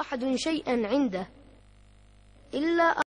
أحد شيئا عنده إلا